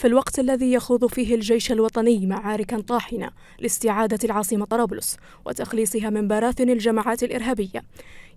في الوقت الذي يخوض فيه الجيش الوطني معاركا طاحنة لاستعادة العاصمة طرابلس وتخليصها من براثن الجماعات الإرهابية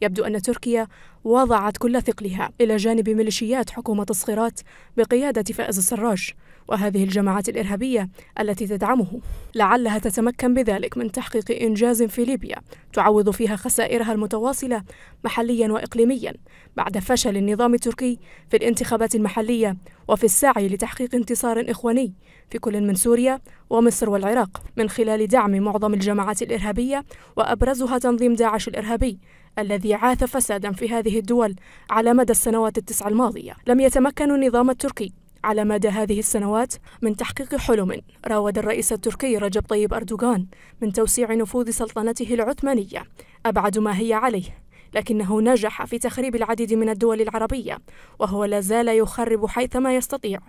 يبدو أن تركيا وضعت كل ثقلها إلى جانب ميليشيات حكومة الصخيرات بقيادة فائز السراج وهذه الجماعات الإرهابية التي تدعمه لعلها تتمكن بذلك من تحقيق إنجاز في ليبيا تعوض فيها خسائرها المتواصلة محليا وإقليميا بعد فشل النظام التركي في الانتخابات المحلية وفي السعي لتحقيق انتصار إطار إخواني في كل من سوريا ومصر والعراق من خلال دعم معظم الجماعات الإرهابية وأبرزها تنظيم داعش الإرهابي الذي عاث فسادا في هذه الدول على مدى السنوات التسع الماضية لم يتمكن النظام التركي على مدى هذه السنوات من تحقيق حلم راود الرئيس التركي رجب طيب أردوغان من توسيع نفوذ سلطنته العثمانية أبعد ما هي عليه لكنه نجح في تخريب العديد من الدول العربية وهو لا زال يخرب حيثما يستطيع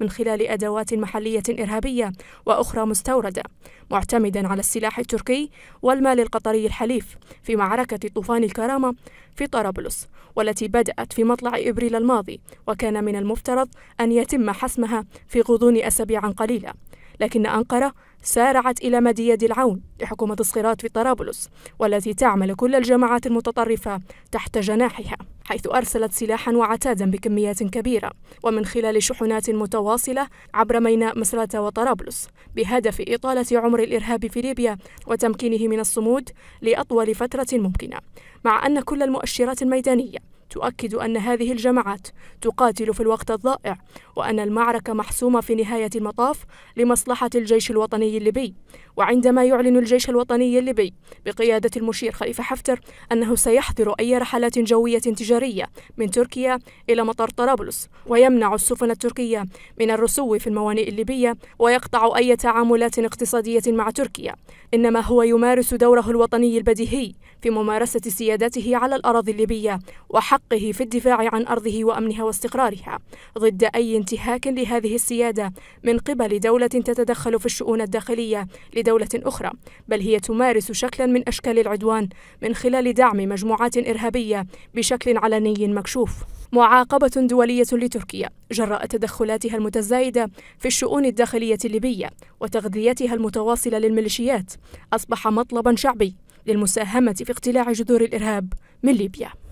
من خلال أدوات محلية إرهابية وأخرى مستوردة معتمدا على السلاح التركي والمال القطري الحليف في معركة طوفان الكرامة في طرابلس والتي بدأت في مطلع إبريل الماضي وكان من المفترض أن يتم حسمها في غضون أسابيع قليلة لكن أنقرة سارعت إلى مدية العون لحكومة الصغيرات في طرابلس والتي تعمل كل الجماعات المتطرفة تحت جناحها حيث أرسلت سلاحا وعتادا بكميات كبيرة ومن خلال شحنات متواصلة عبر ميناء مسراتا وطرابلس بهدف إطالة عمر الإرهاب في ليبيا وتمكينه من الصمود لأطول فترة ممكنة مع أن كل المؤشرات الميدانية تؤكد أن هذه الجماعات تقاتل في الوقت الضائع وأن المعركة محسومة في نهاية المطاف لمصلحة الجيش الوطني الليبي وعندما يعلن الجيش الوطني الليبي بقيادة المشير خليفة حفتر أنه سيحظر أي رحلات جوية تجارية من تركيا إلى مطار طرابلس ويمنع السفن التركية من الرسو في الموانئ الليبية ويقطع أي تعاملات اقتصادية مع تركيا إنما هو يمارس دوره الوطني البديهي في ممارسة سيادته على الأراضي الليبية وحق حقه في الدفاع عن أرضه وأمنها واستقرارها ضد أي انتهاك لهذه السيادة من قبل دولة تتدخل في الشؤون الداخلية لدولة أخرى بل هي تمارس شكلا من أشكال العدوان من خلال دعم مجموعات إرهابية بشكل علني مكشوف معاقبة دولية لتركيا جراء تدخلاتها المتزايدة في الشؤون الداخلية الليبية وتغذيتها المتواصلة للميليشيات أصبح مطلبا شعبي للمساهمة في اقتلاع جذور الإرهاب من ليبيا